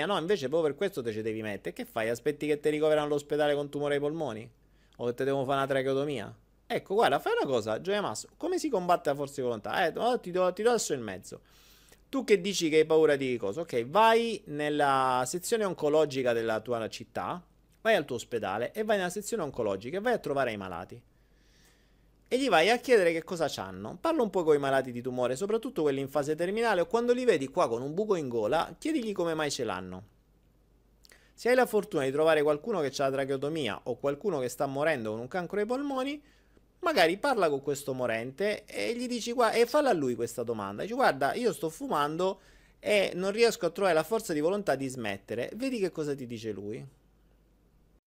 Eh, no, invece proprio per questo te ci devi mettere. Che fai? Aspetti che ti ricoverano all'ospedale con tumore ai polmoni? O che te devo fare una tracheotomia? Ecco, guarda, fai una cosa, Gioia Masso. Come si combatte la forza di volontà? Eh, no, oh, ti, do, ti do adesso il mezzo. Tu che dici che hai paura di cosa? Ok, vai nella sezione oncologica della tua città, vai al tuo ospedale e vai nella sezione oncologica e vai a trovare i malati e gli vai a chiedere che cosa c'hanno. Parla un po' con i malati di tumore, soprattutto quelli in fase terminale o quando li vedi qua con un buco in gola, chiedigli come mai ce l'hanno. Se hai la fortuna di trovare qualcuno che ha la tracheotomia o qualcuno che sta morendo con un cancro ai polmoni, magari parla con questo morente e gli dici qua e falla a lui questa domanda. Dici guarda, io sto fumando e non riesco a trovare la forza di volontà di smettere. Vedi che cosa ti dice lui.